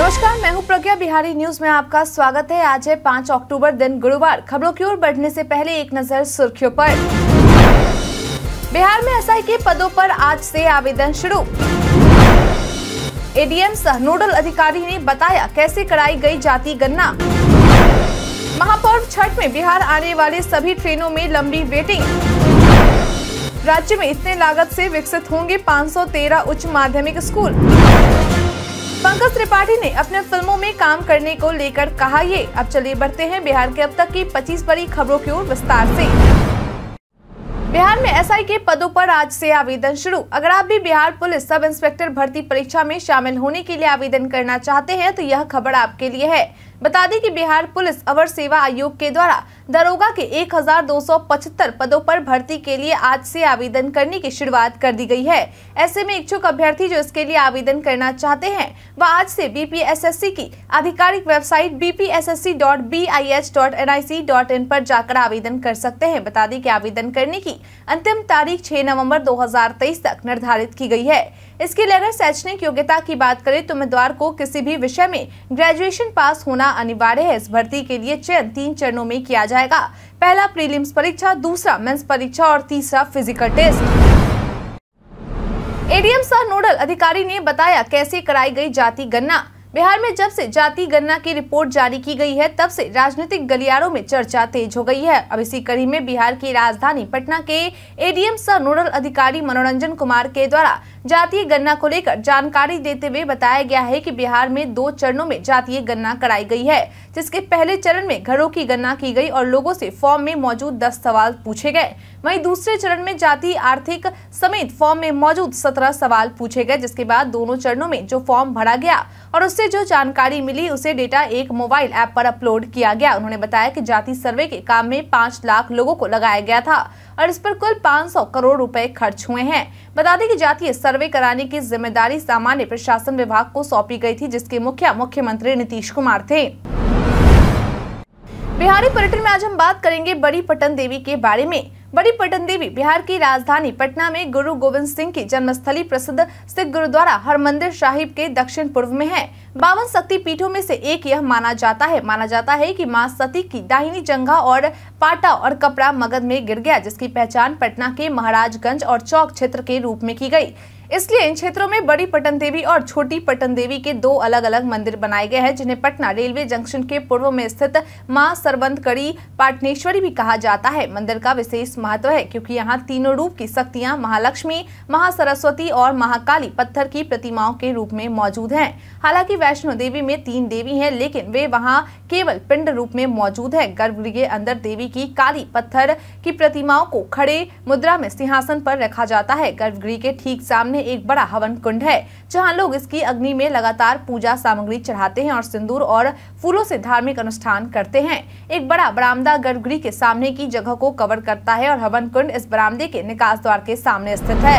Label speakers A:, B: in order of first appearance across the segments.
A: नमस्कार मैं हूं प्रज्ञा बिहारी न्यूज में आपका स्वागत है आज है पाँच अक्टूबर दिन गुरुवार खबरों की ओर बढ़ने से पहले एक नजर सुर्खियों पर बिहार में एस के पदों पर आज से आवेदन शुरू एडीएम सह नोडल अधिकारी ने बताया कैसे कराई गई जाति गणना महापौर छठ में बिहार आने वाले सभी ट्रेनों में लंबी वेटिंग राज्य में इतने लागत से विकसित होंगे 513 उच्च माध्यमिक स्कूल पंकज त्रिपाठी ने अपने फिल्मों में काम करने को लेकर कहा ये अब चलिए बढ़ते हैं बिहार के अब तक की 25 बड़ी खबरों की ओर विस्तार से बिहार में एसआई के पदों पर आज से आवेदन शुरू अगर आप भी बिहार पुलिस सब इंस्पेक्टर भर्ती परीक्षा में शामिल होने के लिए आवेदन करना चाहते हैं तो यह खबर आपके लिए है बता दें कि बिहार पुलिस अवर सेवा आयोग के द्वारा दरोगा के 1275 पदों पर भर्ती के लिए आज से आवेदन करने की शुरुआत कर दी गई है ऐसे में इच्छुक अभ्यर्थी जो इसके लिए आवेदन करना चाहते हैं वह आज से बीपीएसएससी की आधिकारिक वेबसाइट bpssc.bis.nic.in पर जाकर आवेदन कर सकते हैं बता दें कि आवेदन करने की अंतिम तारीख 6 नवंबर 2023 तक निर्धारित की गई है इसके लिए अगर शैक्षणिक योग्यता की बात करें तो उम्मीदवार को किसी भी विषय में ग्रेजुएशन पास होना अनिवार्य है इस भर्ती के लिए चयन तीन चरणों में किया जाएगा पहला प्रीलिम्स परीक्षा दूसरा मेन्स परीक्षा और तीसरा physical test ADM sir nodal अधिकारी ने बताया कैसे कराई गई जाति गणना बिहार में जब से जाति गणना की रिपोर्ट जारी की गई है तब से राजनीतिक गलियारों में चर्चा तेज हो गई है अब इसी कड़ी में बिहार की राजधानी पटना के एडीएम सह नोडल अधिकारी मनोरंजन कुमार के द्वारा जातीय गणना को लेकर जानकारी देते हुए बताया गया है कि बिहार में दो चरणों में जातीय गणना कराई गई है जिसके पहले चरण में घरों की गणना की गई और लोगों से फॉर्म में मौजूद दस सवाल पूछे गए वहीं दूसरे चरण में जाति आर्थिक समेत फॉर्म में मौजूद सत्रह सवाल पूछे गए जिसके बाद दोनों चरणों में जो फॉर्म भरा गया और उससे जो जानकारी मिली उसे डेटा एक मोबाइल ऐप पर अपलोड किया गया उन्होंने बताया कि जाति सर्वे के काम में पाँच लाख लोगों को लगाया गया था और इस पर कुल 500 करोड़ रुपए खर्च हुए हैं बता दें कि जातीय सर्वे कराने की जिम्मेदारी सामान्य प्रशासन विभाग को सौंपी गई थी जिसके मुखिया मुख्यमंत्री नीतीश कुमार थे बिहारी पर्यटन में आज हम बात करेंगे बड़ी पटन देवी के बारे में बड़ी पटन देवी बिहार की राजधानी पटना में गुरु गोविंद सिंह की जन्मस्थली प्रसिद्ध सिख गुरुद्वारा हरमंदिर साहिब के दक्षिण पूर्व में है बावन शक्ति पीठों में से एक यह माना जाता है माना जाता है कि मां सती की दाहिनी जंघा और पाटा और कपड़ा मगध में गिर गया जिसकी पहचान पटना के महाराजगंज और चौक क्षेत्र के रूप में की गयी इसलिए इन क्षेत्रों में बड़ी पटन देवी और छोटी पटन देवी के दो अलग अलग मंदिर बनाए गए हैं जिन्हें पटना रेलवे जंक्शन के पूर्व में स्थित माँ सरबंद कड़ी पाटनेश्वरी भी कहा जाता है मंदिर का विशेष महत्व है क्योंकि यहाँ तीनों रूप की शक्तियाँ महालक्ष्मी महासरस्वती और महाकाली पत्थर की प्रतिमाओं के रूप में मौजूद है हालांकि वैष्णो देवी में तीन देवी है लेकिन वे वहाँ केवल पिंड रूप में मौजूद है गर्भगृह के अंदर देवी की काली पत्थर की प्रतिमाओं को खड़े मुद्रा में सिंहासन पर रखा जाता है गर्भगृह के ठीक सामने में एक बड़ा हवन कुंड है जहाँ लोग इसकी अग्नि में लगातार पूजा सामग्री चढ़ाते हैं और सिंदूर और फूलों से धार्मिक अनुष्ठान करते हैं एक बड़ा बरामदा गर्भगृह के सामने की जगह को कवर करता है और हवन कुंड इस बरामदे के निकास द्वार के सामने स्थित है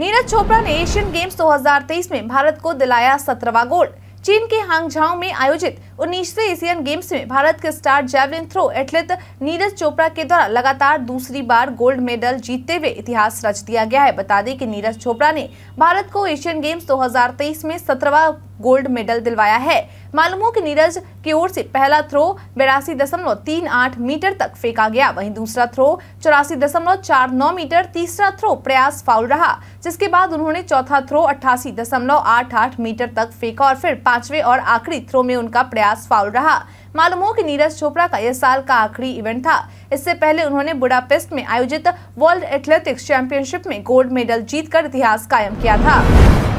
A: नीरज चोपड़ा ने एशियन गेम्स 2023 में भारत को दिलाया सत्रवा गोल्ड चीन के हांगझाओ में आयोजित उन्नीसवे एशियन गेम्स में भारत के star javelin throw athlete Neeraj Chopra के द्वारा लगातार दूसरी बार गोल्ड मेडल जीतते हुए इतिहास रच दिया गया है बता दें कि नीरज चोपड़ा ने भारत को एशियन गेम्स 2023 में सत्रहवा गोल्ड मेडल दिलवाया है मालूम हो कि नीरज की ओर से पहला थ्रो बेरासी दशमलव तीन आठ मीटर तक फेंका गया वहीं दूसरा थ्रो चौरासी दशमलव चार नौ मीटर तीसरा थ्रो प्रयास फाउल रहा जिसके बाद उन्होंने चौथा थ्रो अट्ठासी दशमलव आठ आठ मीटर तक फेंका और फिर पांचवे और आखिरी थ्रो में उनका प्रयास फाउल रहा मालूम हो कि नीरज चोपड़ा का यह साल का आखिरी इवेंट था इससे पहले उन्होंने बुडापेस्ट में आयोजित वर्ल्ड एथलेटिक्स चैंपियनशिप में गोल्ड मेडल जीतकर इतिहास कायम किया था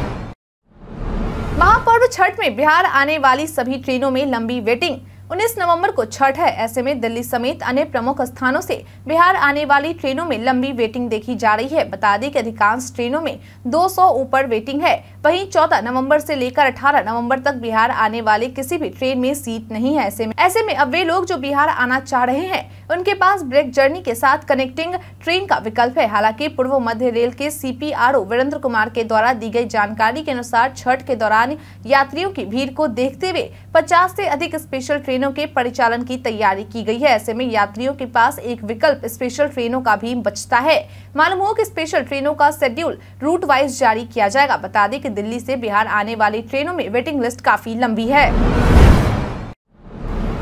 A: महापर्व छठ में बिहार आने वाली सभी ट्रेनों में लंबी वेटिंग 19 नवंबर को छठ है ऐसे में दिल्ली समेत अन्य प्रमुख स्थानों से बिहार आने वाली ट्रेनों में लंबी वेटिंग देखी जा रही है बता दें कि अधिकांश ट्रेनों में 200 ऊपर वेटिंग है वहीं 14 नवंबर से लेकर 18 नवंबर तक बिहार आने वाली किसी भी ट्रेन में सीट नहीं है ऐसे में ऐसे में अब वे लोग जो बिहार आना चाह रहे हैं उनके पास ब्रेक जर्नी के साथ कनेक्टिंग ट्रेन का विकल्प है हालांकि पूर्व मध्य रेल के सीपीआरओ वीरेंद्र कुमार के द्वारा दी गई जानकारी के अनुसार छठ के दौरान यात्रियों की भीड़ को देखते हुए पचास ऐसी अधिक स्पेशल ट्रेन ट्रेनों के परिचालन की तैयारी की गई है ऐसे में यात्रियों के पास एक विकल्प स्पेशल ट्रेनों का भी बचता है मालूम हो कि स्पेशल ट्रेनों का शेड्यूल रूट वाइज जारी किया जाएगा बता दें कि दिल्ली से बिहार आने वाली ट्रेनों में वेटिंग लिस्ट काफी लंबी है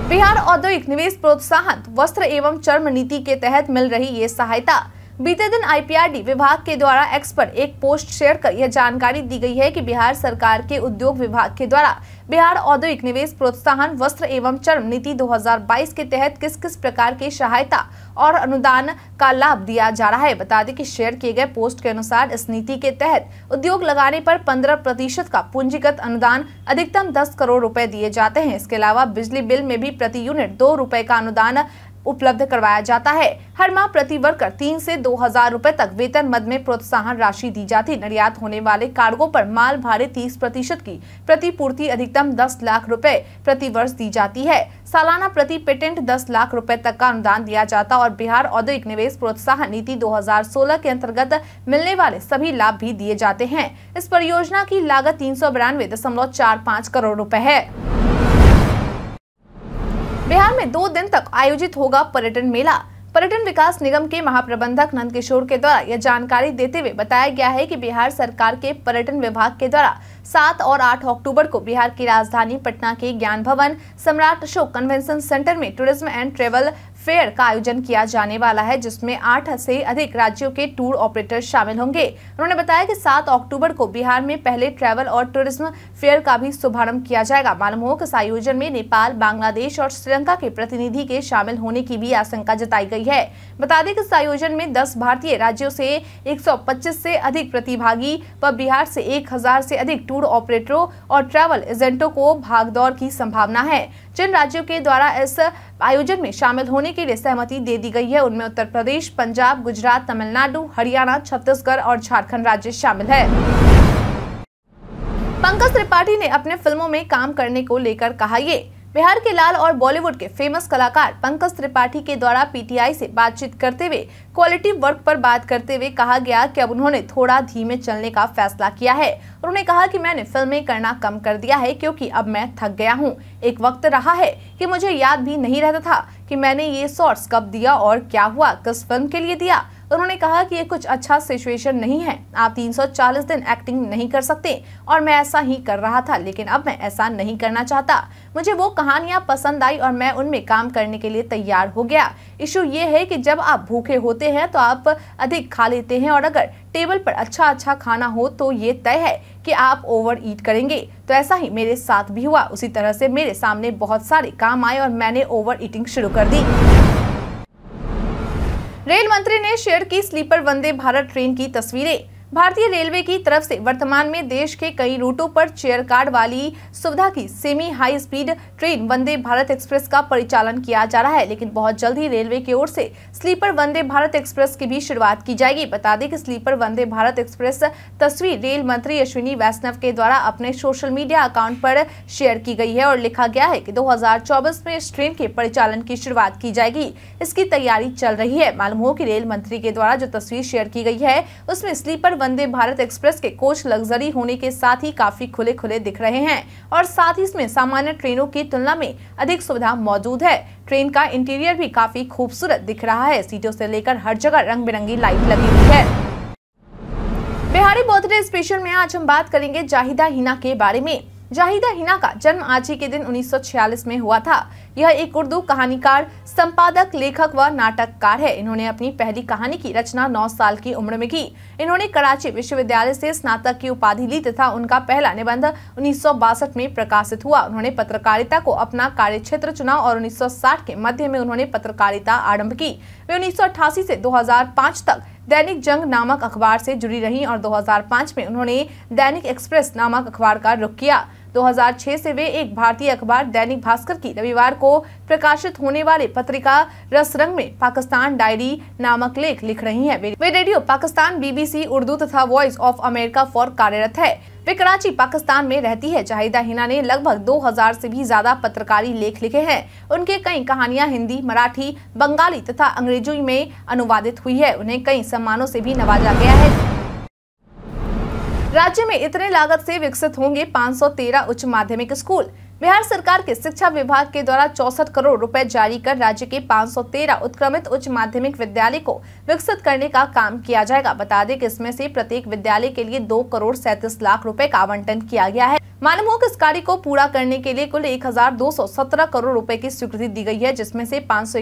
A: बिहार औद्योगिक निवेश प्रोत्साहन वस्त्र एवं चर्म नीति के तहत मिल रही ये सहायता बीते दिन आईपीआरडी विभाग के द्वारा एक्स पर एक पोस्ट शेयर कर यह जानकारी दी गई है कि बिहार सरकार के उद्योग विभाग के द्वारा बिहार औद्योगिक निवेश प्रोत्साहन वस्त्र एवं चर्म नीति 2022 के तहत किस किस प्रकार की सहायता और अनुदान का लाभ दिया जा रहा है बता दें कि शेयर किए गए पोस्ट के अनुसार इस नीति के तहत उद्योग लगाने पर 15 प्रतिशत का पूंजीगत अनुदान अधिकतम 10 करोड़ रुपए दिए जाते हैं इसके अलावा बिजली बिल में भी प्रति यूनिट दो रुपए का अनुदान उपलब्ध करवाया जाता है हर माह प्रति वर्कर तीन से दो हजार रूपए तक वेतन मद में प्रोत्साहन राशि दी जाती निर्यात होने वाले कार्गो पर माल भाड़े तीस प्रतिशत की प्रतिपूर्ति अधिकतम दस लाख रुपए प्रति वर्ष दी जाती है सालाना प्रति पेटेंट दस लाख रुपए तक का अनुदान दिया जाता और बिहार औद्योगिक निवेश प्रोत्साहन नीति 2016 के अंतर्गत मिलने वाले सभी लाभ भी दिए जाते हैं इस परियोजना की लागत तीन करोड़ रूपए है बिहार में दो दिन तक आयोजित होगा पर्यटन मेला पर्यटन विकास निगम के महाप्रबंधक नंद किशोर के द्वारा यह जानकारी देते हुए बताया गया है कि बिहार सरकार के पर्यटन विभाग के द्वारा सात और आठ अक्टूबर को बिहार की राजधानी पटना के ज्ञान भवन सम्राट अशोक कन्वेंशन सेंटर में टूरिज्म एंड ट्रेवल फेयर का आयोजन किया जाने वाला है जिसमें आठ से अधिक राज्यों के टूर ऑपरेटर शामिल होंगे उन्होंने बताया कि सात अक्टूबर को बिहार में पहले ट्रैवल और टूरिज्म फेयर का भी शुभारंभ किया जाएगा मालूम हो कि इस आयोजन में नेपाल बांग्लादेश और श्रीलंका के प्रतिनिधि के शामिल होने की भी आशंका जताई गई है बता दें कि इस आयोजन में दस भारतीय राज्यों से एक से अधिक प्रतिभागी व बिहार से एक से अधिक टूर ऑपरेटरों और ट्रैवल एजेंटों को भागदौड़ की संभावना है जिन राज्यों के द्वारा इस आयोजन में शामिल होने के लिए सहमति दे दी गई है उनमें उत्तर प्रदेश पंजाब गुजरात तमिलनाडु हरियाणा छत्तीसगढ़ और झारखंड राज्य शामिल है पंकज त्रिपाठी ने अपने फिल्मों में काम करने को लेकर कहा ये बिहार के लाल और बॉलीवुड के फेमस कलाकार पंकज त्रिपाठी के द्वारा पीटीआई से बातचीत करते हुए क्वालिटी वर्क पर बात करते हुए कहा गया कि अब उन्होंने थोड़ा धीमे चलने का फैसला किया है उन्होंने कहा कि मैंने फिल्में करना कम कर दिया है क्योंकि अब मैं थक गया हूँ एक वक्त रहा है कि मुझे याद भी नहीं रहता था कि मैंने ये सोर्स कब दिया और क्या हुआ किस फिल्म के लिए दिया उन्होंने कहा कि ये कुछ अच्छा सिचुएशन नहीं है आप 340 दिन एक्टिंग नहीं कर सकते और मैं ऐसा ही कर रहा था लेकिन अब मैं ऐसा नहीं करना चाहता मुझे वो कहानियां पसंद आई और मैं उनमें काम करने के लिए तैयार हो गया इशू ये है कि जब आप भूखे होते हैं तो आप अधिक खा लेते हैं और अगर टेबल पर अच्छा अच्छा खाना हो तो ये तय है कि आप ओवर ईट करेंगे तो ऐसा ही मेरे साथ भी हुआ उसी तरह से मेरे सामने बहुत सारे काम आए और मैंने ओवर ईटिंग शुरू कर दी रेल मंत्री ने शेयर की स्लीपर वंदे भारत ट्रेन की तस्वीरें भारतीय रेलवे की तरफ से वर्तमान में देश के कई रूटों पर चेयर कार्ड वाली सुविधा की semi high speed train Vande Bharat express का परिचालन किया जा रहा है लेकिन बहुत जल्द ही रेलवे की ओर से स्लीपर वंदे भारत एक्सप्रेस की भी शुरुआत की जाएगी बता दें कि स्लीपर वंदे भारत एक्सप्रेस तस्वीर रेल मंत्री अश्विनी वैष्णव के द्वारा अपने सोशल मीडिया अकाउंट पर शेयर की गई है और लिखा गया है की दो में इस ट्रेन के परिचालन की शुरुआत की जाएगी इसकी तैयारी चल रही है मालूम हो की रेल मंत्री के द्वारा जो तस्वीर शेयर की गई है उसमें स्लीपर वंदे भारत एक्सप्रेस के कोच लग्जरी होने के साथ ही काफी खुले खुले दिख रहे हैं और साथ ही इसमें सामान्य ट्रेनों की तुलना में अधिक सुविधा मौजूद है ट्रेन का इंटीरियर भी काफी खूबसूरत दिख रहा है सीटों से लेकर हर जगह रंग बिरंगी लाइट लगी हुई है बिहारी बर्थडे स्पेशल में आज हम बात करेंगे जाहिदा हिना के बारे में जाहिदा हिना का जन्म आज ही के दिन 1946 में हुआ था यह एक उर्दू कहानीकार संपादक लेखक व नाटककार है इन्होंने अपनी पहली कहानी की रचना 9 साल की उम्र में की इन्होंने कराची विश्वविद्यालय से स्नातक की उपाधि ली तथा उनका पहला निबंध उन्नीस में प्रकाशित हुआ उन्होंने पत्रकारिता को अपना कार्य क्षेत्र चुना और उन्नीस के मध्य में उन्होंने पत्रकारिता आरम्भ की वे उन्नीस से 2005 तक दैनिक जंग नामक अखबार से जुड़ी रहीं और 2005 में उन्होंने दैनिक एक्सप्रेस नामक अखबार का रुख किया 2006 से वे एक भारतीय अखबार दैनिक भास्कर की रविवार को प्रकाशित होने वाले पत्रिका रसरंग में पाकिस्तान डायरी नामक लेख लिख रही हैं। वे रेडियो पाकिस्तान बीबीसी उर्दू तथा वॉइस ऑफ अमेरिका फॉर कार्यरत है वे कराची पाकिस्तान में रहती है जाहिदा हिना ने लगभग 2000 से भी ज्यादा पत्रकारी लेख लिखे हैं उनके कई कहानियां हिंदी मराठी बंगाली तथा अंग्रेजी में अनुवादित हुई है उन्हें कई सम्मानों से भी नवाजा गया है राज्य में इतने लागत से विकसित होंगे 513 उच्च माध्यमिक स्कूल बिहार सरकार के शिक्षा विभाग के द्वारा चौसठ करोड़ रुपए जारी कर राज्य के 513 उत्क्रमित उच्च माध्यमिक विद्यालय को विकसित करने का काम किया जाएगा बता दें कि इसमें से प्रत्येक विद्यालय के लिए दो करोड़ सैंतीस लाख रुपए का आवंटन किया गया है मालूम हो कि इस कार्य को पूरा करने के लिए कुल 1,217 करोड़ रुपए की स्वीकृति दी गई है जिसमें से पाँच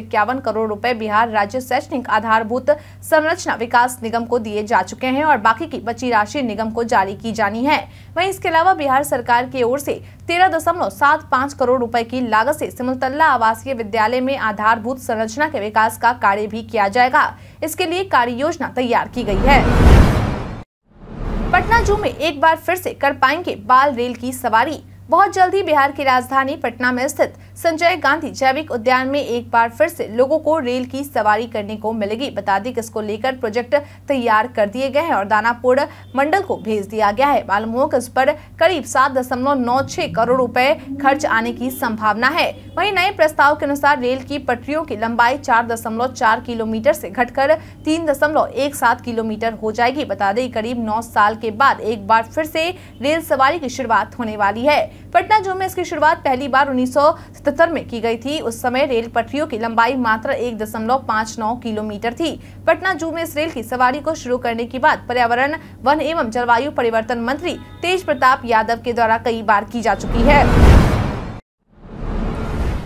A: करोड़ रुपए बिहार राज्य शैक्षणिक आधारभूत संरचना विकास निगम को दिए जा चुके हैं और बाकी की बची राशि निगम को जारी की जानी है वहीं इसके अलावा बिहार सरकार की ओर से तेरह दशमलव सात पाँच करोड़ रुपए की लागत से सिमलतल्ला आवासीय विद्यालय में आधारभूत संरचना के विकास का कार्य भी किया जाएगा इसके लिए कार्य योजना तैयार की गयी है पटना जू में एक बार फिर से कर पाएंगे बाल रेल की सवारी बहुत जल्द ही बिहार की राजधानी पटना में स्थित संजय गांधी जैविक उद्यान में एक बार फिर से लोगों को रेल की सवारी करने को मिलेगी बता दें इसको लेकर प्रोजेक्ट तैयार कर दिए गए हैं और दानापुर मंडल को भेज दिया गया है मालूम हो इस पर करीब सात दशमलव नौ छह करोड़ रुपए खर्च आने की संभावना है वहीं नए प्रस्ताव के अनुसार रेल की पटरियों की लंबाई चार दशमलव चार किलोमीटर ऐसी घटकर तीन दशमलव एक सात किलोमीटर हो जाएगी बता दें करीब नौ साल के बाद एक बार फिर से रेल सवारी की शुरुआत होने वाली है पटना जोन में इसकी शुरुआत पहली बार उन्नीस में की गई थी उस समय रेल पटरियों की लंबाई मात्र एक दशमलव पाँच नौ किलोमीटर थी पटना जू में इस रेल की सवारी को शुरू करने के बाद पर्यावरण वन एवं जलवायु परिवर्तन मंत्री तेज प्रताप यादव के द्वारा कई बार की जा चुकी है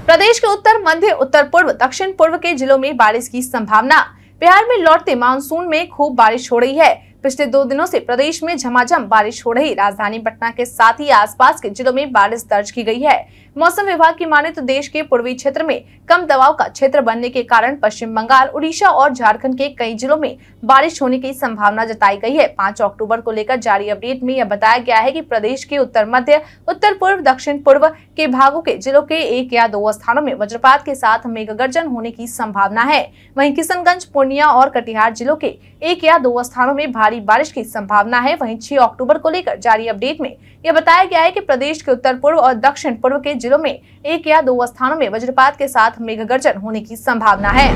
A: प्रदेश के उत्तर मध्य उत्तर पूर्व दक्षिण पूर्व के जिलों में बारिश की संभावना बिहार में लौटते मानसून में खूब बारिश हो रही है पिछले दो दिनों से प्रदेश में झमाझम बारिश हो रही राजधानी पटना के साथ ही आसपास के जिलों में बारिश दर्ज की गई है मौसम विभाग की माने तो देश के पूर्वी क्षेत्र में कम दबाव का क्षेत्र बनने के कारण पश्चिम बंगाल उड़ीसा और झारखंड के कई जिलों में बारिश होने की संभावना जताई गई है पाँच अक्टूबर को लेकर जारी अपडेट में यह बताया गया है की प्रदेश के उत्तर मध्य उत्तर पूर्व दक्षिण पूर्व के भागों के जिलों के एक या दो स्थानों में वज्रपात के साथ मेघ गर्जन होने की संभावना है वही किशनगंज पूर्णिया और कटिहार जिलों के एक या दो स्थानों में भारी बारिश की संभावना है वहीं 6 अक्टूबर को लेकर जारी अपडेट में यह बताया गया है कि प्रदेश के उत्तर पूर्व और दक्षिण पूर्व के जिलों में एक या दो स्थानों में वज्रपात के साथ मेघ गर्जन होने की संभावना है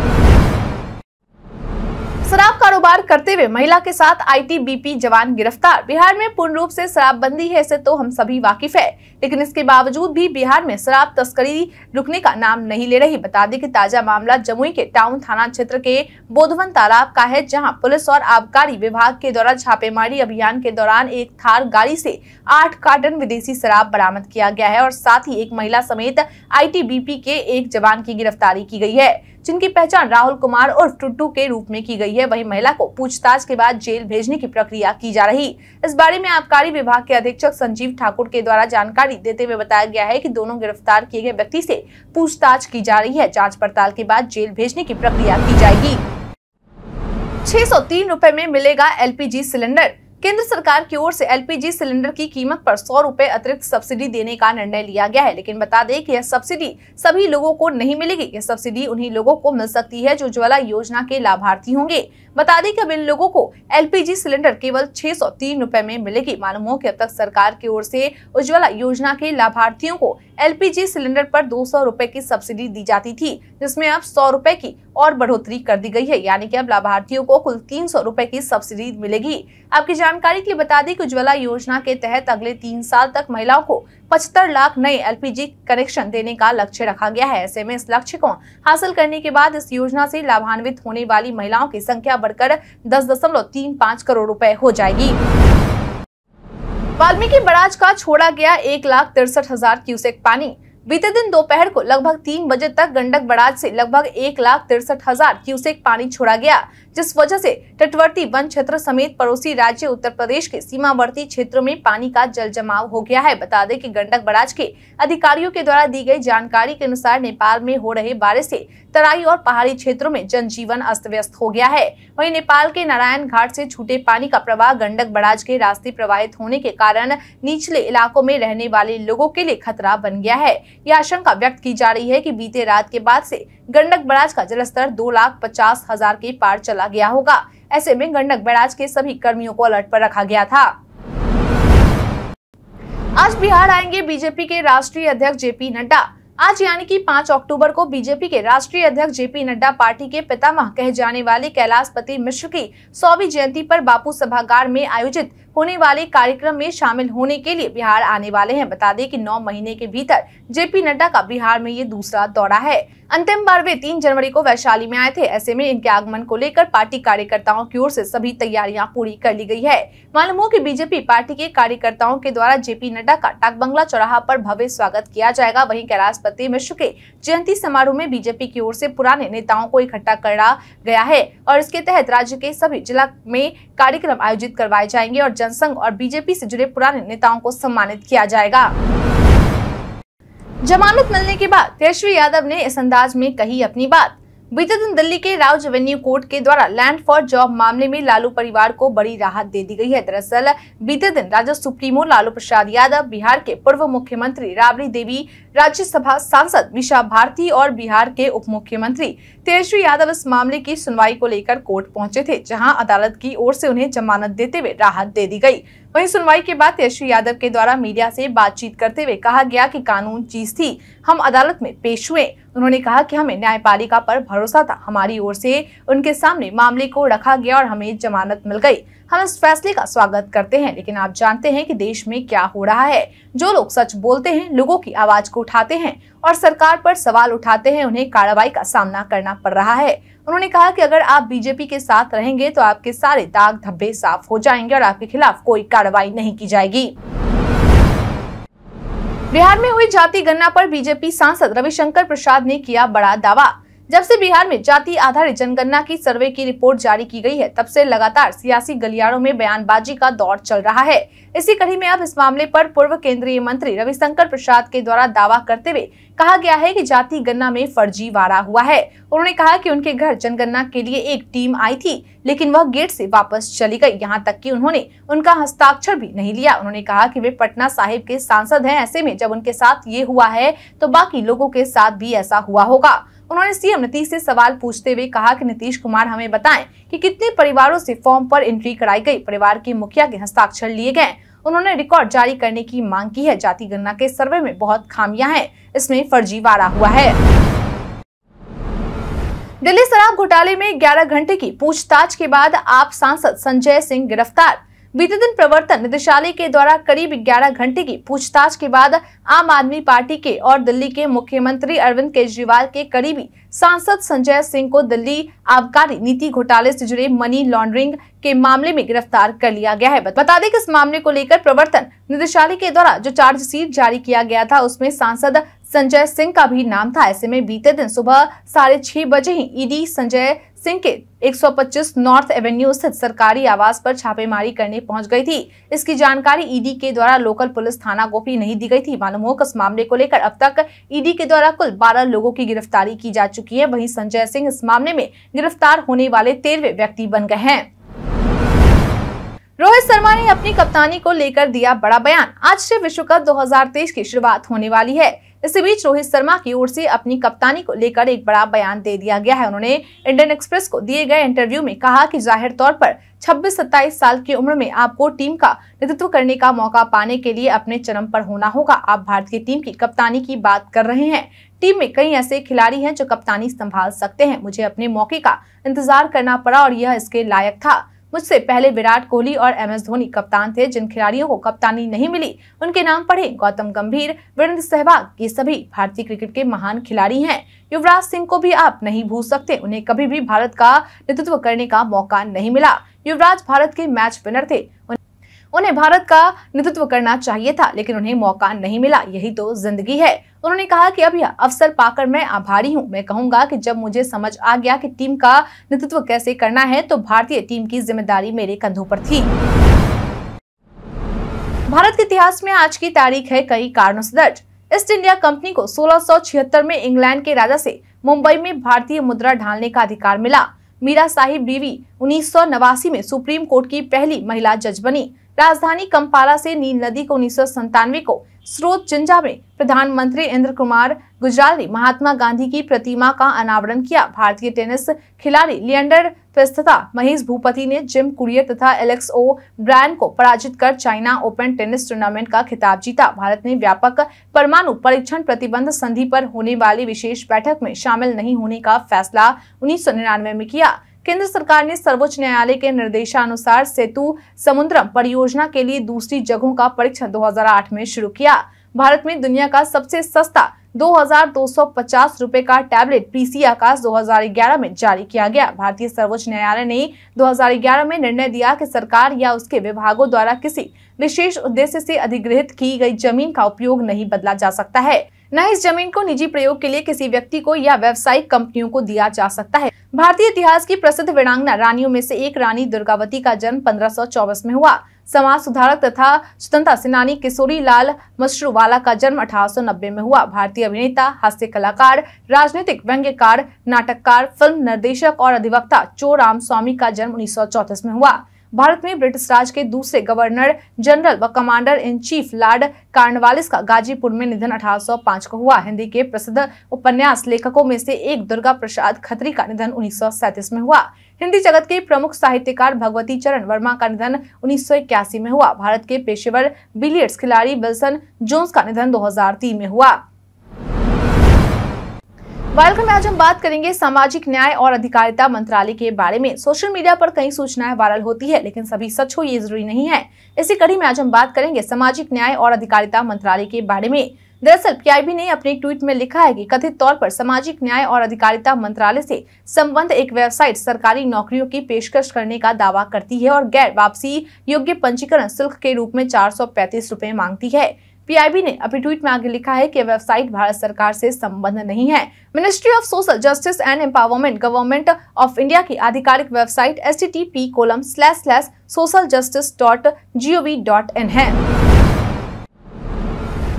A: शराब कारोबार करते हुए महिला के साथ आईटीबीपी जवान गिरफ्तार बिहार में पूर्ण रूप से शराबबंदी है इसे तो हम सभी वाकिफ है लेकिन इसके बावजूद भी बिहार में शराब तस्करी रुकने का नाम नहीं ले रही बता दें कि ताजा मामला जमुई के टाउन थाना क्षेत्र के बोधवन तालाब का है जहां पुलिस और आबकारी विभाग के द्वारा छापेमारी अभियान के दौरान एक थार गाड़ी से आठ कार्टन विदेशी शराब बरामद किया गया है और साथ ही एक महिला समेत आई के एक जवान की गिरफ्तारी की गई है जिनकी पहचान राहुल कुमार और टुट्टू के रूप में की गई है वही महिला को पूछताछ के बाद जेल भेजने की प्रक्रिया की जा रही इस बारे में आबकारी विभाग के अधीक्षक संजीव ठाकुर के द्वारा जानकारी देते हुए बताया गया है की दोनों गिरफ्तार किए गए व्यक्ति ऐसी पूछताछ की जा रही है जाँच पड़ताल के बाद जेल भेजने की प्रक्रिया की जाएगी छह सौ में मिलेगा एलपीजी सिलेंडर केंद्र सरकार की ओर से एलपीजी सिलेंडर की कीमत पर सौ रूपए अतिरिक्त सब्सिडी देने का निर्णय लिया गया है लेकिन बता दें कि यह सब्सिडी सभी लोगों को नहीं मिलेगी यह सब्सिडी उन्हीं लोगों को मिल सकती है जो ज्वाला योजना के लाभार्थी होंगे बता दें कि अब इन लोगों को एलपीजी सिलेंडर केवल छह सौ में मिलेगी मालूम हो की अब तक सरकार की ओर से उज्ज्वला योजना के लाभार्थियों को एलपीजी सिलेंडर पर दो सौ की सब्सिडी दी जाती थी जिसमें अब सौ रूपए की और बढ़ोतरी कर दी गई है यानी कि अब लाभार्थियों को कुल तीन सौ की सब्सिडी मिलेगी आपकी जानकारी के लिए बता दें कि उज्ज्वला योजना के तहत अगले तीन साल तक महिलाओं को पचहत्तर लाख नए एलपीजी कनेक्शन देने का लक्ष्य रखा गया है ऐसे में इस लक्ष्य को हासिल करने के बाद इस योजना से लाभान्वित होने वाली महिलाओं की संख्या बढ़कर दस दशमलव तीन पाँच करोड़ रूपए हो जाएगी वाल्मीकि बराज का छोड़ा गया एक लाख तिरसठ हजार क्यूसेक पानी बीते दिन दोपहर को लगभग तीन बजे तक गंडक बराज से लगभग एक लाख तिरसठ हजार क्यूसेक पानी छोड़ा गया जिस वजह से तटवर्ती वन क्षेत्र समेत पड़ोसी राज्य उत्तर प्रदेश के सीमावर्ती क्षेत्रों में पानी का जल जमाव हो गया है बता दें कि गंडक बराज के अधिकारियों के द्वारा दी गई जानकारी के अनुसार नेपाल में हो रहे बारिश ऐसी तराई और पहाड़ी क्षेत्रों में जनजीवन अस्त व्यस्त हो गया है वही नेपाल के नारायण घाट ऐसी छूटे पानी का प्रवाह गंडक बराज के रास्ते प्रवाहित होने के कारण निचले इलाकों में रहने वाले लोगों के लिए खतरा बन गया है यह आशंका व्यक्त की जा रही है कि बीते रात के बाद से गंडक बराज का जलस्तर दो लाख पचास हजार के पार चला गया होगा ऐसे में गंडक बराज के सभी कर्मियों को अलर्ट पर रखा गया था आज बिहार आएंगे बीजेपी के राष्ट्रीय अध्यक्ष जेपी नड्डा आज यानी कि 5 अक्टूबर को बीजेपी के राष्ट्रीय अध्यक्ष जेपी नड्डा पार्टी के पितामह कहे जाने वाले कैलाशपति मिश्र की सौवीं जयंती पर बापू सभागार में आयोजित होने वाले कार्यक्रम में शामिल होने के लिए बिहार आने वाले हैं बता दें कि नौ महीने के भीतर जेपी नड्डा का बिहार में ये दूसरा दौरा है अंतिम बार वे तीन जनवरी को वैशाली में आए थे ऐसे में इनके आगमन को लेकर पार्टी कार्यकर्ताओं की ओर से सभी तैयारियां पूरी कर ली गई है मालूम हो कि बीजेपी पार्टी के कार्यकर्ताओं के द्वारा जेपी नड्डा का टाकबंगला चौराहा पर भव्य स्वागत किया जाएगा वहीं कैलाशपति मिश्र के जयंती समारोह में बीजेपी की ओर से पुराने नेताओं को इकट्ठा करा गया है और इसके तहत राज्य के सभी जिला में कार्यक्रम आयोजित करवाए जाएंगे और जनसंघ और बीजेपी से जुड़े पुराने नेताओं को सम्मानित किया जाएगा जमानत मिलने के बाद तेजस्वी यादव ने इस अंदाज में कही अपनी बात बीते दिन दिल्ली के राव जेवेन्यू कोर्ट के द्वारा लैंड फॉर जॉब मामले में लालू परिवार को बड़ी राहत दे दी गई है दरअसल बीते दिन राजद सुप्रीमो लालू प्रसाद यादव बिहार के पूर्व मुख्यमंत्री राबड़ी देवी राज्यसभा सांसद मिशा भारती और बिहार के उप मुख्यमंत्री तेजस्वी यादव इस मामले की सुनवाई को लेकर कोर्ट पहुंचे थे जहां अदालत की ओर से उन्हें जमानत देते हुए राहत दे दी गई वहीं सुनवाई के बाद तेजस्वी यादव के द्वारा मीडिया से बातचीत करते हुए कहा गया कि कानून चीज थी हम अदालत में पेश हुए उन्होंने कहा कि हमें न्यायपालिका पर भरोसा था हमारी ओर से उनके सामने मामले को रखा गया और हमें जमानत मिल गई हम इस फैसले का स्वागत करते हैं लेकिन आप जानते हैं कि देश में क्या हो रहा है जो लोग सच बोलते हैं लोगों की आवाज को उठाते हैं और सरकार पर सवाल उठाते हैं उन्हें कार्रवाई का सामना करना पड़ रहा है उन्होंने कहा कि अगर आप बीजेपी के साथ रहेंगे तो आपके सारे दाग धब्बे साफ हो जाएंगे और आपके खिलाफ कोई कार्रवाई नहीं की जाएगी बिहार में हुई जाति गणना पर बीजेपी सांसद रविशंकर प्रसाद ने किया बड़ा दावा जब से बिहार में जाति आधारित जनगणना की सर्वे की रिपोर्ट जारी की गई है तब से लगातार सियासी गलियारों में बयानबाजी का दौर चल रहा है इसी कड़ी में अब इस मामले पर पूर्व केंद्रीय मंत्री रविशंकर प्रसाद के द्वारा दावा करते हुए कहा गया है कि जाति गणना में फर्जी वारा हुआ है उन्होंने कहा कि उनके घर जनगणना के लिए एक टीम आई थी लेकिन वह गेट से वापस चली गई यहाँ तक कि उन्होंने उनका हस्ताक्षर भी नहीं लिया उन्होंने कहा कि वे पटना साहिब के सांसद हैं ऐसे में जब उनके साथ ये हुआ है तो बाकी लोगों के साथ भी ऐसा हुआ होगा उन्होंने सीएम नीतीश से सवाल पूछते हुए कहा कि नीतीश कुमार हमें बताएं कि कितने परिवारों से फॉर्म पर एंट्री कराई गई परिवार के मुखिया के हस्ताक्षर लिए गए उन्होंने रिकॉर्ड जारी करने की मांग की है जाति गणना के सर्वे में बहुत खामियां हैं इसमें फर्जी वारा हुआ है दिल्ली शराब घोटाले में 11 घंटे की पूछताछ के बाद आप सांसद संजय सिंह गिरफ्तार बीते दिन प्रवर्तन निदेशालय के द्वारा करीब 11 घंटे की पूछताछ के बाद आम आदमी पार्टी के और दिल्ली के मुख्यमंत्री अरविंद केजरीवाल के करीबी सांसद संजय सिंह को दिल्ली आबकारी नीति घोटाले से जुड़े मनी लॉन्ड्रिंग के मामले में गिरफ्तार कर लिया गया है बता दें कि इस मामले को लेकर प्रवर्तन निदेशालय के द्वारा जो चार्जशीट जारी किया गया था उसमें सांसद संजय सिंह का भी नाम था ऐसे में बीते दिन सुबह साढ़े छह बजे ही ईडी संजय सिंह के 125 नॉर्थ एवेन्यू स्थित सरकारी आवास पर छापेमारी करने पहुंच गई थी इसकी जानकारी ईडी के द्वारा लोकल पुलिस थाना को भी नहीं दी गई थी मालूम हो इस मामले को लेकर अब तक ईडी के द्वारा कुल 12 लोगों की गिरफ्तारी की जा चुकी है वहीं संजय सिंह इस मामले में गिरफ्तार होने वाले तेरहवे व्यक्ति बन गए हैं रोहित शर्मा ने अपनी कप्तानी को लेकर दिया बड़ा बयान आज से विश्व कप दो की शुरुआत होने वाली है इसी बीच रोहित शर्मा की ओर से अपनी कप्तानी को लेकर एक बड़ा बयान दे दिया गया है उन्होंने इंडियन एक्सप्रेस को दिए गए इंटरव्यू में कहा कि जाहिर तौर पर 26-27 साल की उम्र में आपको टीम का नेतृत्व करने का मौका पाने के लिए अपने चरम पर होना होगा आप भारतीय टीम की कप्तानी की बात कर रहे हैं टीम में कई ऐसे खिलाड़ी हैं जो कप्तानी संभाल सकते हैं मुझे अपने मौके का इंतजार करना पड़ा और यह इसके लायक था मुझसे पहले विराट कोहली और एम एस धोनी कप्तान थे जिन खिलाड़ियों को कप्तानी नहीं मिली उनके नाम पढ़े गौतम गंभीर वीरेंद्र सहवाग ये सभी भारतीय क्रिकेट के महान खिलाड़ी हैं युवराज सिंह को भी आप नहीं भूल सकते उन्हें कभी भी भारत का नेतृत्व करने का मौका नहीं मिला युवराज भारत के मैच विनर थे उन्हें भारत का नेतृत्व करना चाहिए था लेकिन उन्हें मौका नहीं मिला यही तो जिंदगी है उन्होंने कहा कि अब यह अवसर पाकर मैं आभारी हूं मैं कहूंगा कि जब मुझे समझ आ गया कि टीम का नेतृत्व कैसे करना है तो भारतीय टीम की जिम्मेदारी मेरे कंधों पर थी भारत के इतिहास में आज की तारीख है कई कारणों से दर्ज ईस्ट इंडिया कंपनी को सोलह में इंग्लैंड के राजा से मुंबई में भारतीय मुद्रा ढालने का अधिकार मिला मीरा साहिब बीवी उन्नीस में सुप्रीम कोर्ट की पहली महिला जज बनी राजधानी कंपाला से नील नदी को उन्नीस को स्रोत चिंजा में प्रधानमंत्री इंद्र कुमार गुजराल ने महात्मा गांधी की प्रतिमा का अनावरण किया भारतीय टेनिस खिलाड़ी लियंडर फेस तथा महेश भूपति ने जिम कुरियर तथा एलेक्स ओ ब्रायन को पराजित कर चाइना ओपन टेनिस टूर्नामेंट का खिताब जीता भारत ने व्यापक परमाणु परीक्षण प्रतिबंध संधि पर होने वाली विशेष बैठक में शामिल नहीं होने का फैसला उन्नीस में किया केंद्र सरकार ने सर्वोच्च न्यायालय के निर्देशानुसार सेतु समुद्रम परियोजना के लिए दूसरी जगहों का परीक्षण 2008 में शुरू किया भारत में दुनिया का सबसे सस्ता 2,250 रुपए का टैबलेट पीसी आकाश 2011 में जारी किया गया भारतीय सर्वोच्च न्यायालय ने 2011 में निर्णय दिया कि सरकार या उसके विभागों द्वारा किसी विशेष उद्देश्य से अधिग्रहित की गई जमीन का उपयोग नहीं बदला जा सकता है न इस जमीन को निजी प्रयोग के लिए किसी व्यक्ति को या व्यवसायिक कंपनियों को दिया जा सकता है भारतीय इतिहास की प्रसिद्ध वीरांगना रानियों में से एक रानी दुर्गावती का जन्म पंद्रह में हुआ समाज सुधारक तथा स्वतंत्रता सेनानी किशोरी लाल मशरूवाला का जन्म अठारह में हुआ भारतीय अभिनेता हास्य कलाकार राजनीतिक व्यंग्यकार नाटककार फिल्म निर्देशक और अधिवक्ता चो राम स्वामी का जन्म उन्नीस में हुआ भारत में ब्रिटिश राज के दूसरे गवर्नर जनरल व commander in chief lord Cornwallis का गाजीपुर में निधन 1805 को हुआ हिंदी के प्रसिद्ध उपन्यास लेखकों में से एक दुर्गा प्रसाद खत्री का निधन उन्नीस में हुआ हिंदी जगत के प्रमुख साहित्यकार भगवती चरण वर्मा का निधन उन्नीस में हुआ भारत के पेशेवर बिलियर्ड्स खिलाड़ी बिल्सन जोन्स का निधन दो में हुआ वेलकम में आज हम बात करेंगे सामाजिक न्याय और अधिकारिता मंत्रालय के बारे में सोशल मीडिया पर कई सूचनाएं वायरल होती है लेकिन सभी सच हो ये जरूरी नहीं है इसी कड़ी में आज हम बात करेंगे सामाजिक न्याय और अधिकारिता मंत्रालय के बारे में दरअसल पीआईबी ने अपने ट्वीट में लिखा है कि कथित तौर पर सामाजिक न्याय और अधिकारिता मंत्रालय से संबंध एक वेबसाइट सरकारी नौकरियों की पेशकश करने का दावा करती है और गैर वापसी योग्य पंजीकरण शुल्क के रूप में चार सौ मांगती है पीआईबी ने अपने ट्वीट में आगे लिखा है कि वेबसाइट भारत सरकार से संबंध नहीं है ministry of social justice and empowerment government of India की आधिकारिक website S T T P colon slash slash social justice dot G O V dot in है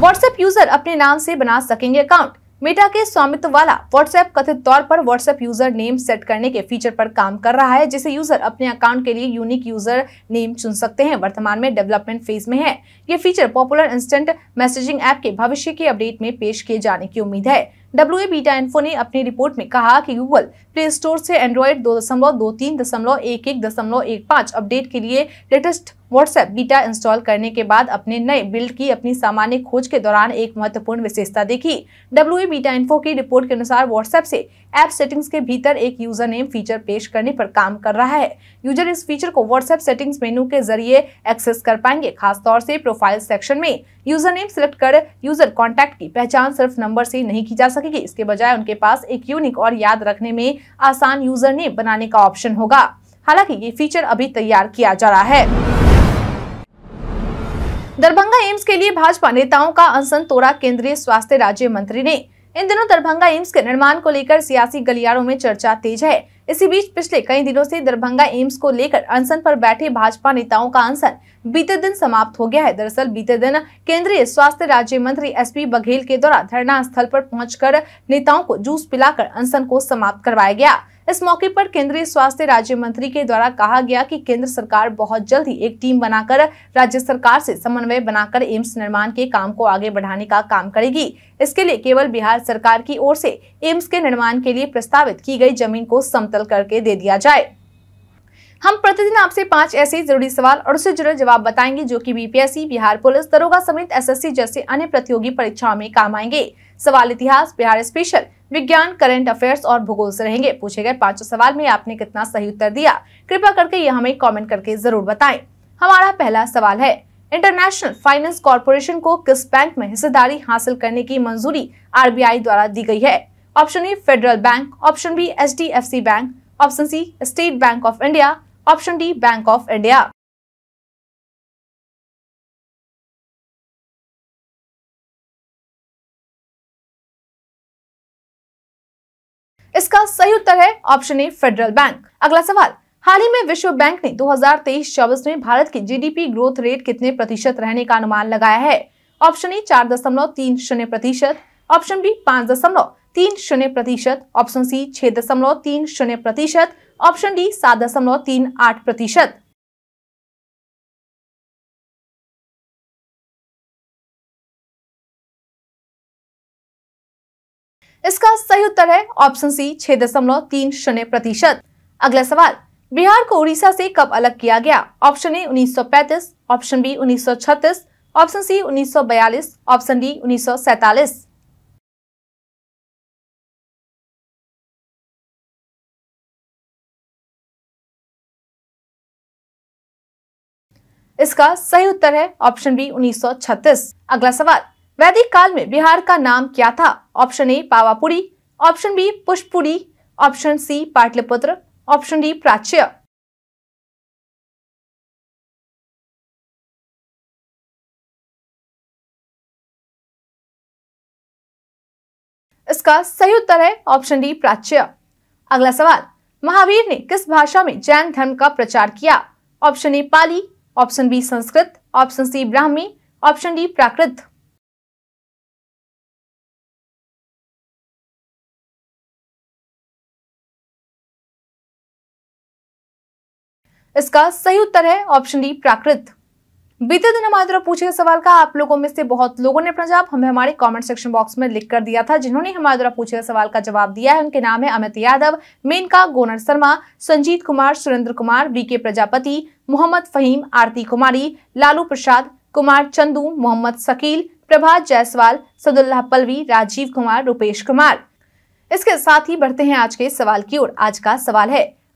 A: व्हाट्सएप यूजर अपने नाम से बना सकेंगे अकाउंट मेटा के स्वामित्व वाला व्हाट्सएप कथित तौर पर व्हाट्सएप यूजर नेम सेट करने के फीचर पर काम कर रहा है जिसे यूजर अपने अकाउंट के लिए यूनिक यूजर नेम चुन सकते हैं वर्तमान में डेवलपमेंट फेज में है ये feature popular instant messaging app के भविष्य के अपडेट में पेश किए जाने की उम्मीद है डब्ल्यू बीटा इन्फो ने अपनी रिपोर्ट में कहा कि गूगल प्ले स्टोर से एंड्रॉयड दो दशमलव दो तीन दशमलव एक एक दशमलव एक पाँच अपडेट के लिए लेटेस्ट व्हाट्सएप बीटा इंस्टॉल करने के बाद अपने नए बिल्ड की अपनी सामान्य खोज के दौरान एक महत्वपूर्ण विशेषता देखी डब्ल्यू बीटा इन्फो की रिपोर्ट के अनुसार व्हाट्सएप से ऐप सेटिंग्स के भीतर एक यूजर नेम फीचर पेश करने पर काम कर रहा है यूजर इस फीचर को व्हाट्सएप सेटिंग्स मेनू के जरिए एक्सेस कर पाएंगे खासतौर से प्रोफाइल सेक्शन में यूजर नेम सिलेक्ट कर यूजर कॉन्टैक्ट की पहचान सिर्फ नंबर से नहीं की जा सकेगी इसके बजाय उनके पास एक यूनिक और याद रखने में आसान यूजर नेम बनाने का ऑप्शन होगा हालांकि ये फीचर अभी तैयार किया जा रहा है दरभंगा एम्स के लिए भाजपा नेताओं का अनशन तोड़ा केंद्रीय स्वास्थ्य राज्य मंत्री ने इन दिनों दरभंगा एम्स के निर्माण को लेकर सियासी गलियारों में चर्चा तेज है इसी बीच पिछले कई दिनों से दरभंगा एम्स को लेकर अनशन पर बैठे भाजपा नेताओं का अनशन बीते दिन समाप्त हो गया है दरअसल बीते दिन केंद्रीय स्वास्थ्य राज्य मंत्री एसपी बघेल के द्वारा धरना स्थल पर पहुंचकर नेताओं को जूस पिलाकर अनशन को समाप्त करवाया गया इस मौके पर केंद्रीय स्वास्थ्य राज्य मंत्री के द्वारा कहा गया कि केंद्र सरकार बहुत जल्द ही एक टीम बनाकर राज्य सरकार से समन्वय बनाकर एम्स निर्माण के काम को आगे बढ़ाने का काम करेगी इसके लिए केवल बिहार सरकार की ओर से एम्स के निर्माण के लिए प्रस्तावित की गई जमीन को समतल करके दे दिया जाए हम प्रतिदिन आपसे पांच ऐसे जरूरी सवाल और उससे जुड़े जवाब बताएंगे जो कि बीपीएससी बिहार पुलिस दरोगा समेत एसएससी जैसे अन्य प्रतियोगी परीक्षाओं में काम आएंगे सवाल इतिहास बिहार स्पेशल विज्ञान करंट अफेयर्स और भूगोल से रहेंगे पूछे गए पांचों सवाल में आपने कितना सही उत्तर दिया कृपया करके ये हमें कॉमेंट करके जरूर बताए हमारा पहला सवाल है इंटरनेशनल फाइनेंस कॉरपोरेशन को किस बैंक में हिस्सेदारी हासिल करने की मंजूरी आरबीआई द्वारा दी गई है option A federal bank option B H bank option C State Bank of India option D Bank of India इसका सही उत्तर है ऑप्शन ए फेडरल बैंक अगला सवाल हाल ही में विश्व बैंक ने 2023-24 में भारत की जीडीपी ग्रोथ रेट कितने प्रतिशत रहने का अनुमान लगाया है ऑप्शन ए चार दशमलव तीन शून्य प्रतिशत ऑप्शन बी पाँच दशमलव तीन शून्य प्रतिशत ऑप्शन सी छह दशमलव तीन शून्य प्रतिशत ऑप्शन डी सात दशमलव तीन आठ प्रतिशत इसका सही उत्तर है ऑप्शन सी छह दशमलव तीन शून्य प्रतिशत अगला सवाल बिहार को उड़ीसा से कब अलग किया गया option A 1935, option B 1936, option C 1942, option D 1947। इसका सही उत्तर है ऑप्शन बी 1936। अगला सवाल वैदिक काल में बिहार का नाम क्या था option A Pavapuri option B Pushpuri option C Pataliputra option D Prachya इसका सही उत्तर है ऑप्शन डी प्राच्य अगला सवाल महावीर ने किस भाषा में जैन धर्म का प्रचार किया option A Pali option B Sanskrit option C Brahmi option D Prakrit इसका सही उत्तर है ऑप्शन डी प्राकृत बीते दिन हमारे द्वारा पूछे गए सवाल का आप लोगों में से बहुत लोगों ने अपना जवाब हमें हमारे कमेंट सेक्शन बॉक्स में लिख कर दिया था जिन्होंने हमारे द्वारा पूछे गए सवाल का जवाब दिया है उनके नाम है अमित यादव मेनका गोनर शर्मा संजीत कुमार सुरेंद्र कुमार वीके प्रजापति मोहम्मद फहीम आरती कुमारी लालू प्रसाद कुमार चंदू मोहम्मद शकील प्रभात जायसवाल सदुल्लाह पलवी राजीव कुमार रूपेश कुमार इसके साथ ही बढ़ते हैं आज के सवाल की ओर आज का सवाल है